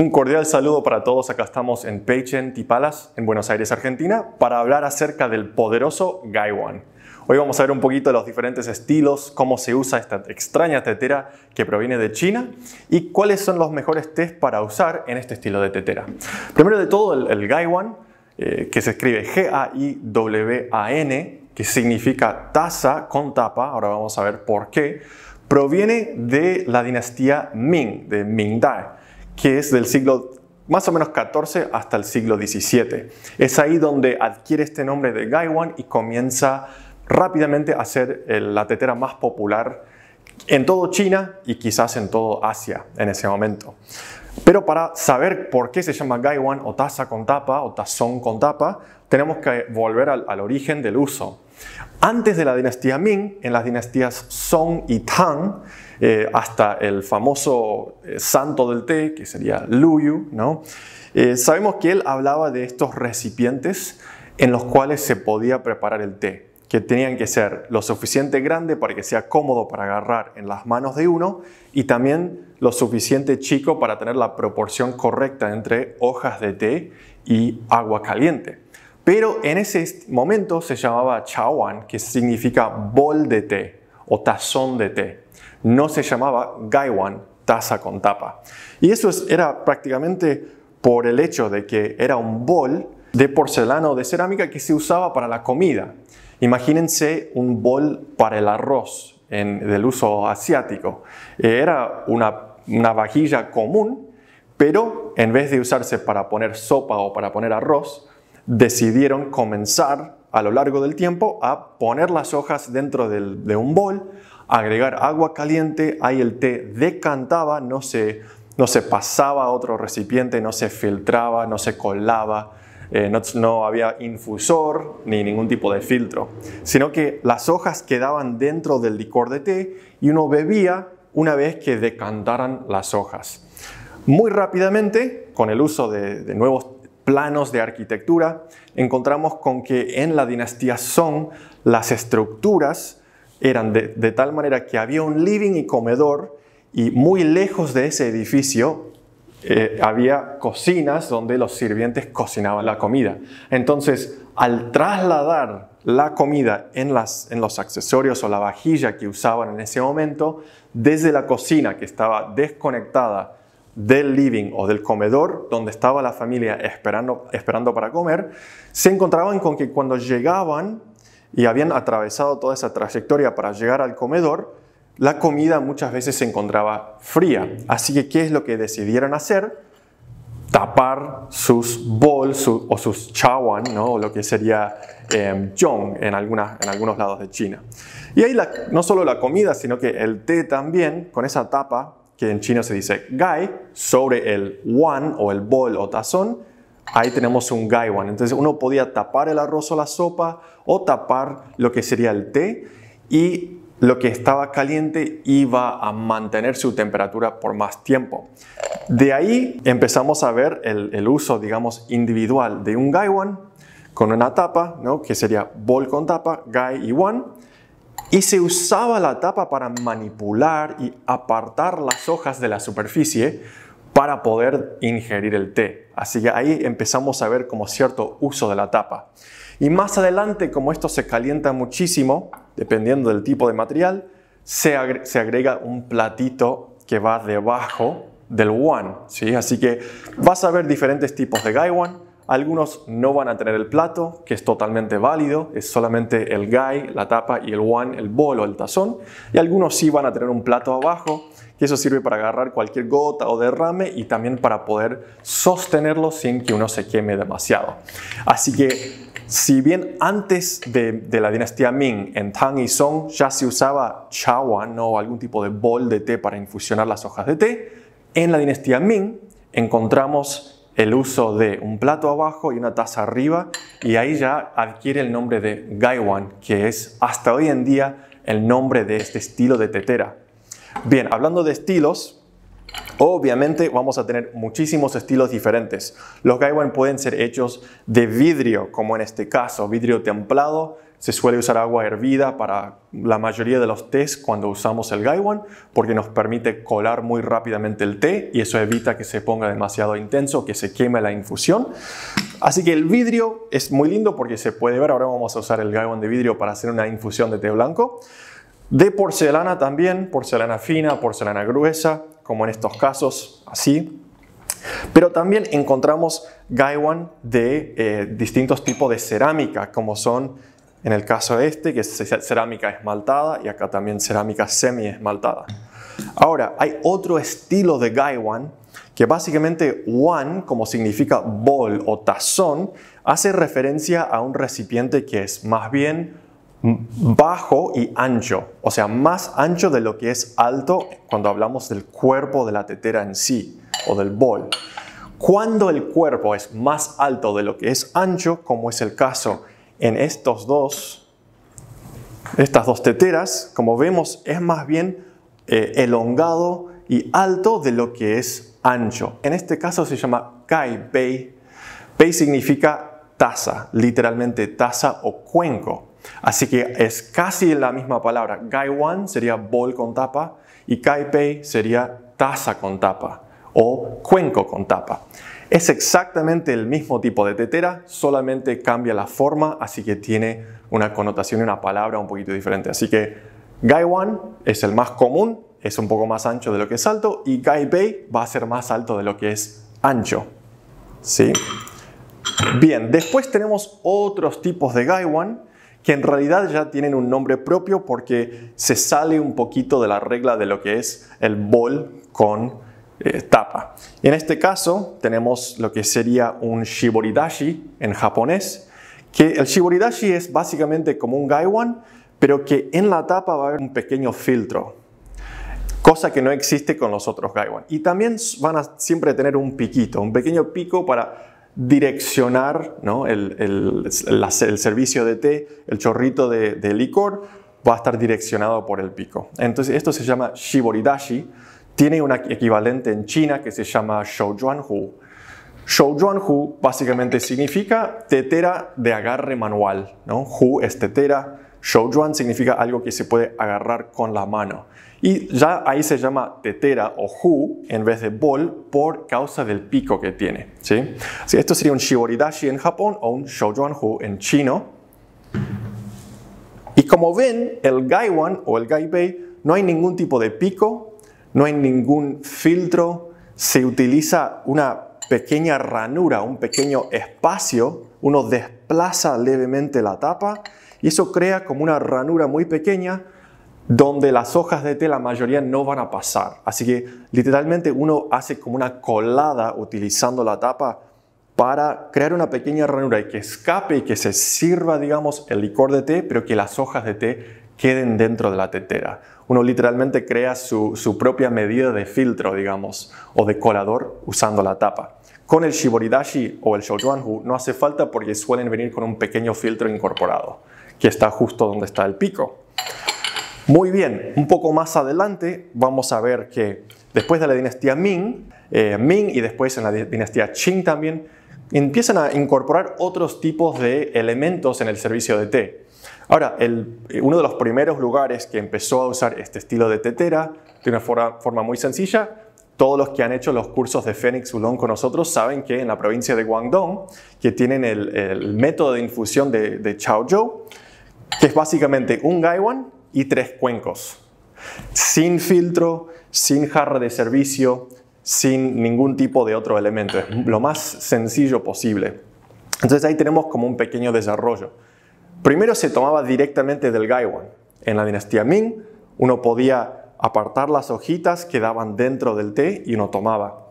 Un cordial saludo para todos. Acá estamos en Peichen, Tipalas, en Buenos Aires, Argentina, para hablar acerca del poderoso Gaiwan. Hoy vamos a ver un poquito de los diferentes estilos, cómo se usa esta extraña tetera que proviene de China y cuáles son los mejores test para usar en este estilo de tetera. Primero de todo, el, Gaiwan, eh, que se escribe G-A-I-W-A-N, que significa taza con tapa, ahora vamos a ver por qué, proviene de la dinastía Ming, de Mingdai que es del siglo más o menos 14 hasta el siglo 17. Es ahí donde adquiere este nombre de Gaiwan y comienza rápidamente a ser eh, la tetera más popular en todo China y quizás en todo Asia en ese momento. Pero para saber por qué se llama gaiwan o taza con tapa o tazón con tapa, tenemos que volver al, origen del uso. Antes de la dinastía Ming, en las dinastías Song y Tang, eh, hasta el famoso eh, santo del té, que sería Lu Yu, eh, sabemos que él hablaba de estos recipientes en los cuales se podía preparar el té que tenían que ser lo suficiente grande para que sea cómodo para agarrar en las manos de uno y también lo suficiente chico para tener la proporción correcta entre hojas de té y agua caliente. Pero en ese momento se llamaba chawan, que significa bol de té o tazón de té. No se llamaba gaiwan, taza con tapa. Y eso era prácticamente por el hecho de que era un bol de porcelana o de cerámica que se usaba para la comida. Imagínense un bol para el arroz del uso asiático. Eh, era una, una vajilla común, pero en vez de usarse para poner sopa o para poner arroz, decidieron comenzar a lo largo del tiempo a poner las hojas dentro de un bol, agregar agua caliente, ahí el té decantaba, no se, no se pasaba a otro recipiente, no se filtraba, no se colaba, eh, no, había infusor ni ningún tipo de filtro, sino que las hojas quedaban dentro del licor de té y uno bebía una vez que decantaran las hojas. Muy rápidamente, con el uso de, nuevos planos de arquitectura, encontramos con que en la dinastía Song las estructuras eran de tal manera que había un living y comedor y muy lejos de ese edificio eh, había cocinas donde los sirvientes cocinaban la comida. Entonces, al trasladar la comida en, los accesorios o la vajilla que usaban en ese momento, desde la cocina que estaba desconectada del living o del comedor donde estaba la familia esperando para comer, se encontraban con que cuando llegaban y habían atravesado toda esa trayectoria para llegar al comedor, la comida muchas veces se encontraba fría. Así que, ¿qué es lo que decidieron hacer? Tapar sus bowls o sus chawan, ¿no? lo que sería eh, en, algunas, en algunos lados de China. Y ahí no solo la comida, sino que el té también, con esa tapa, que en chino se dice gai, sobre el wan o el bol o tazón, ahí tenemos un gaiwan. Entonces uno podía tapar el arroz o la sopa o tapar lo que sería el té y lo que estaba caliente iba a mantener su temperatura por más tiempo. De ahí empezamos a ver el, uso, digamos, individual de un gaiwan con una tapa, que sería bol con tapa, gai y wan, y se usaba la tapa para manipular y apartar las hojas de la superficie para poder ingerir el té. Así que ahí empezamos a ver como cierto uso de la tapa. Y más adelante, como esto se calienta muchísimo, dependiendo del tipo de material, se, agrega un platito que va debajo del guan. ¿sí? Así que vas a ver diferentes tipos de gaiwan algunos no van a tener el plato, que es totalmente válido, es solamente el guy, la tapa y el one, el bolo, el tazón. Y algunos sí van a tener un plato abajo, que eso sirve para agarrar cualquier gota o derrame y también para poder sostenerlo sin que uno se queme demasiado. Así que si bien antes de, de, la dinastía Ming, en Tang y Song ya se usaba chawan o algún tipo de bol de té para infusionar las hojas de té, en la dinastía Ming encontramos el uso de un plato abajo y una taza arriba y ahí ya adquiere el nombre de gaiwan, que es hasta hoy en día el nombre de este estilo de tetera. Bien, hablando de estilos, obviamente vamos a tener muchísimos estilos diferentes. Los gaiwan pueden ser hechos de vidrio, como en este caso, vidrio templado, se suele usar agua hervida para la mayoría de los tés cuando usamos el gaiwan porque nos permite colar muy rápidamente el té y eso evita que se ponga demasiado intenso, que se queme la infusión. Así que el vidrio es muy lindo porque se puede ver, ahora vamos a usar el gaiwan de vidrio para hacer una infusión de té blanco. De porcelana también, porcelana fina, porcelana gruesa, como en estos casos, así. Pero también encontramos gaiwan de eh, distintos tipos de cerámica, como son en el caso de este, que es cerámica esmaltada, y acá también cerámica semi-esmaltada. Ahora, hay otro estilo de gaiwan, que básicamente wan, como significa bol o tazón, hace referencia a un recipiente que es más bien bajo y ancho, o sea, más ancho de lo que es alto cuando hablamos del cuerpo de la tetera en sí o del bol. Cuando el cuerpo es más alto de lo que es ancho, como es el caso en estos dos, estas dos teteras, como vemos, es más bien eh, elongado y alto de lo que es ancho. En este caso se llama Kai Bei. significa taza, literalmente taza o cuenco. Así que es casi la misma palabra. Gaiwan sería bol con tapa y Kaipei sería taza con tapa o cuenco con tapa. Es exactamente el mismo tipo de tetera, solamente cambia la forma, así que tiene una connotación y una palabra un poquito diferente. Así que Gaiwan es el más común, es un poco más ancho de lo que es alto, y Gaibei va a ser más alto de lo que es ancho. ¿Sí? Bien, después tenemos otros tipos de Gaiwan que en realidad ya tienen un nombre propio porque se sale un poquito de la regla de lo que es el bol con eh, en este caso tenemos lo que sería un shiboridashi en japonés, que el shiboridashi es básicamente como un gaiwan, pero que en la tapa va a haber un pequeño filtro, cosa que no existe con los otros gaiwan. Y también van a siempre tener un piquito, un pequeño pico para direccionar el, servicio de té, el chorrito de, de licor, va a estar direccionado por el pico. Entonces esto se llama shiboridashi, tiene un equivalente en China que se llama Shoujuanhu. Shoujuanhu básicamente significa tetera de agarre manual. ¿no? Hu es tetera, Shoujuan significa algo que se puede agarrar con la mano. Y ya ahí se llama tetera o hu en vez de bol por causa del pico que tiene. ¿sí? esto sería un shiboridashi en Japón o un shoujuanhu en chino. Y como ven, el gaiwan o el gaibei no hay ningún tipo de pico, no hay ningún filtro, se utiliza una pequeña ranura, un pequeño espacio, uno desplaza levemente la tapa y eso crea como una ranura muy pequeña donde las hojas de té la mayoría no van a pasar. Así que literalmente uno hace como una colada utilizando la tapa para crear una pequeña ranura y que escape y que se sirva, digamos, el licor de té, pero que las hojas de té queden dentro de la tetera. Uno literalmente crea su, propia medida de filtro, digamos, o de colador usando la tapa. Con el shiboridashi o el shoujuanhu no hace falta porque suelen venir con un pequeño filtro incorporado, que está justo donde está el pico. Muy bien, un poco más adelante vamos a ver que después de la dinastía Ming, eh, Ming y después en la dinastía Qing también, empiezan a incorporar otros tipos de elementos en el servicio de té. Ahora, uno de los primeros lugares que empezó a usar este estilo de tetera de una forma, muy sencilla todos los que han hecho los cursos de Fénix Oolong con nosotros saben que en la provincia de Guangdong, que tienen el, método de infusión de, de Chaozhou, que es básicamente un gaiwan y tres cuencos, sin filtro, sin jarra de servicio, sin ningún tipo de otro elemento, es lo más sencillo posible. Entonces ahí tenemos como un pequeño desarrollo. Primero se tomaba directamente del gaiwan. En la dinastía Ming, uno podía apartar las hojitas que daban dentro del té y uno tomaba.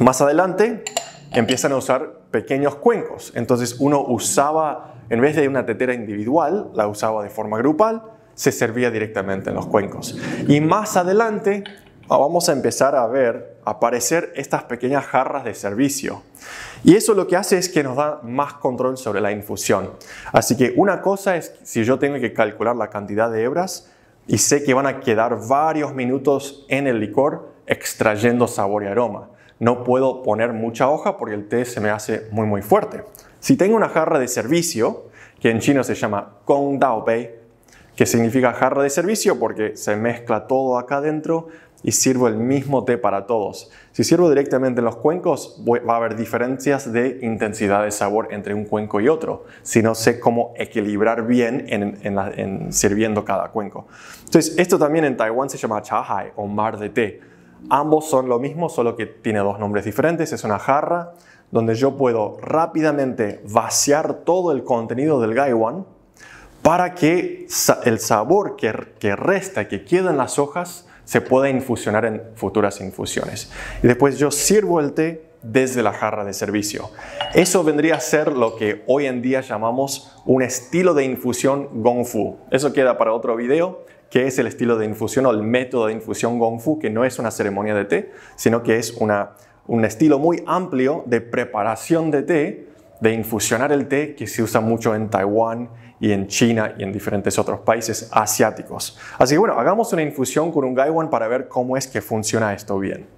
Más adelante empiezan a usar pequeños cuencos. Entonces uno usaba, en vez de una tetera individual, la usaba de forma grupal, se servía directamente en los cuencos. Y más adelante ah, vamos a empezar a ver aparecer estas pequeñas jarras de servicio. Y eso lo que hace es que nos da más control sobre la infusión. Así que una cosa es si yo tengo que calcular la cantidad de hebras y sé que van a quedar varios minutos en el licor extrayendo sabor y aroma. No puedo poner mucha hoja porque el té se me hace muy muy fuerte. Si tengo una jarra de servicio, que en chino se llama Gong Dao Bei, que significa jarra de servicio porque se mezcla todo acá adentro, y sirvo el mismo té para todos. Si sirvo directamente en los cuencos, va a haber diferencias de intensidad de sabor entre un cuenco y otro, si no sé cómo equilibrar bien en, sirviendo cada cuenco. Entonces, esto también en Taiwán se llama chahai o mar de té. Ambos son lo mismo, solo que tiene dos nombres diferentes. Es una jarra donde yo puedo rápidamente vaciar todo el contenido del gaiwan para que el sabor que, que resta, que queda en las hojas, se puede infusionar en futuras infusiones. Y después yo sirvo el té desde la jarra de servicio. Eso vendría a ser lo que hoy en día llamamos un estilo de infusión gongfu. Eso queda para otro video, que es el estilo de infusión o el método de infusión gongfu, que no es una ceremonia de té, sino que es un estilo muy amplio de preparación de té de infusionar el té que se usa mucho en Taiwán y en China y en diferentes otros países asiáticos. Así que bueno, hagamos una infusión con un gaiwan para ver cómo es que funciona esto bien.